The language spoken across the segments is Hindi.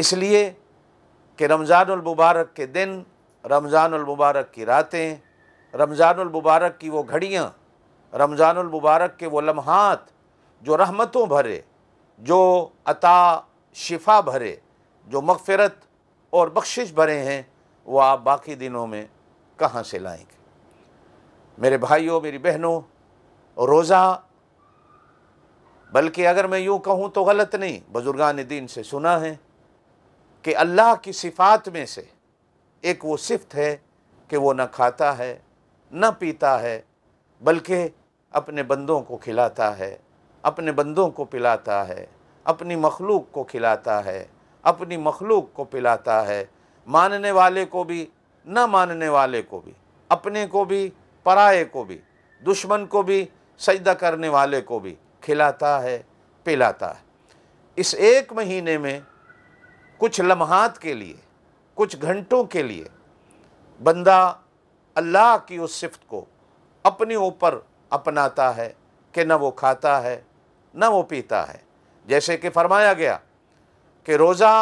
इसलिए कि रमज़ानमबारक के दिन रमज़ानमबारक की रातें रमज़ानमबारक की वो घड़ियाँ रमज़ानमबारक के वो लम्हात जो रहमतों भरे जो अता शिफा भरे जो मगफ़रत और बख्शिश भरे हैं वो आप बाकी दिनों में कहाँ से लाएंगे मेरे भाइयों मेरी बहनों रोज़ा बल्कि अगर मैं यूँ कहूँ तो गलत नहीं बुज़ुर्गान दीन से सुना है कि अल्लाह की सिफ़ात में से एक वो सिफत है कि वो ना खाता है न पीता है बल्कि अपने बंदों को खिलाता है अपने बंदों को पिलाता है अपनी मखलूक को खिलाता है अपनी मखलूक को पिलाता है मानने वाले को भी न मानने वाले को भी अपने को भी पराए को भी दुश्मन को भी सजदा करने वाले को भी खिलाता है पिलाता है इस एक महीने में कुछ लम्हात के लिए कुछ घंटों के लिए बंदा अल्लाह की उस सिफत को अपने ऊपर अपनाता है कि न वो खाता है न वो पीता है जैसे कि फरमाया गया कि रोज़ा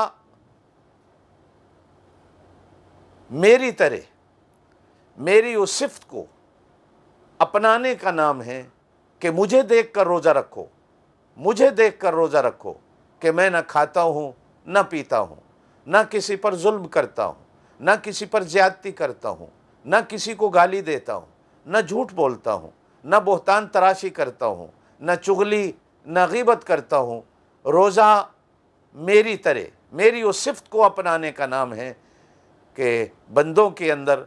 मेरी तरह मेरी उस सिफत को अपनाने का नाम है कि मुझे देख कर रोज़ा रखो मुझे देख कर रोज़ा रखो कि मैं ना खाता हूँ न पीता हूँ न किसी पर जुल्म करता हूँ न किसी पर ज्यादती करता हूँ न किसी को गाली देता हूँ न झूठ बोलता हूँ न बहतान तराशी करता हूँ न चुगली न गीबत करता हूँ रोज़ा मेरी तरह मेरी उस सिफ्त को अपनाने का नाम है कि बंदों के अंदर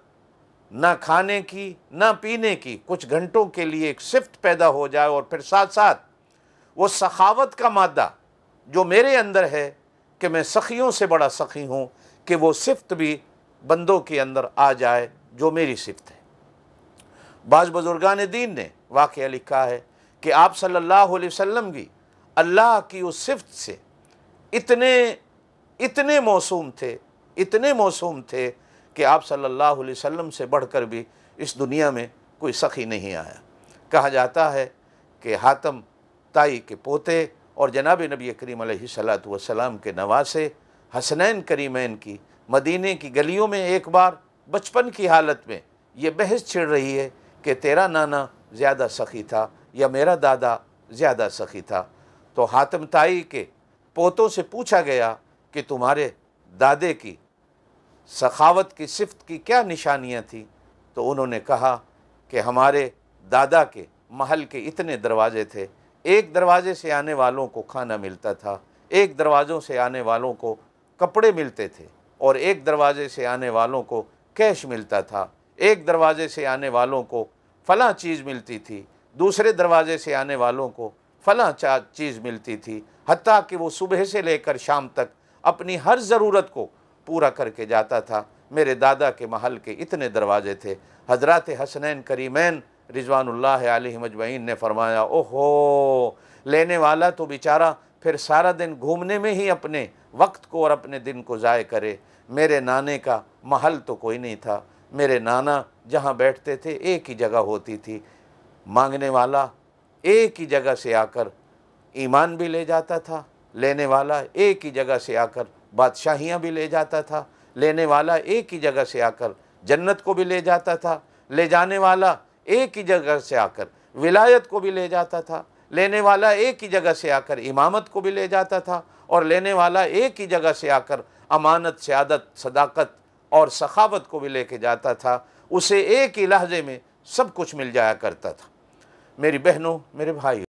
ना खाने की ना पीने की कुछ घंटों के लिए एक सिफ्त पैदा हो जाए और फिर साथ साथ वो सखावत का मादा जो मेरे अंदर है कि मैं सखियों से बड़ा सखी हूँ कि वो सिफत भी बंदों के अंदर आ जाए जो मेरी सिफत है बाज़ बुजुर्गान दीन ने वाक़ लिखा है कि आप सल्लल्लाहु अलैहि वसल्लम की अल्लाह की उस सिफ्त से इतने इतने मौसूम थे इतने मौसूम थे कि आप सल्लल्लाहु अलैहि वसल्लम से बढ़कर भी इस दुनिया में कोई सखी नहीं आया कहा जाता है कि हातम ताई के पोते और जनाब नबी करीम वसलाम के नवासे हसनैन करीमैन की मदीने की गलियों में एक बार बचपन की हालत में ये बहस छिड़ रही है कि तेरा नाना ज़्यादा सखी था या मेरा दादा ज़्यादा सखी था तो हातम ताई के पोतों से पूछा गया कि तुम्हारे दादे की सखावत की सिफत की क्या निशानियाँ थीं तो उन्होंने कहा कि हमारे दादा के महल के इतने दरवाजे थे एक दरवाजे से आने वालों को खाना मिलता था एक दरवाज़ों से आने वालों को कपड़े मिलते थे और एक दरवाजे से आने वालों को कैश मिलता था एक दरवाजे से आने वालों को फ़ला चीज़ मिलती थी दूसरे दरवाजे से आने वालों को फ़ला चीज़ मिलती थी हती कि वो सुबह से लेकर शाम तक अपनी हर ज़रूरत को पूरा करके जाता था मेरे दादा के महल के इतने दरवाजे थे हजरत हसनैन करीमैन रिजवानुल्ला मजमैन ने फरमाया ओहो लेने वाला तो बेचारा फिर सारा दिन घूमने में ही अपने वक्त को और अपने दिन को ज़ाय करे मेरे नाने का महल तो कोई नहीं था मेरे नाना जहाँ बैठते थे एक ही जगह होती थी मांगने वाला एक ही जगह से आकर ईमान भी ले जाता था लेने वाला एक ही जगह से आकर बादशाहियाँ भी ले जाता था लेने वाला एक ही जगह से आकर जन्नत को भी ले जाता था ले जाने वाला एक ही जगह से आकर विलायत को भी ले जाता था लेने वाला एक ही जगह से आकर इमामत को भी ले जाता था और लेने वाला एक ही जगह से आकर अमानत सियादत सदाकत और सखावत को भी लेके जाता था उसे एक ही लहजे में सब कुछ मिल जाया करता था मेरी बहनों मेरे भाई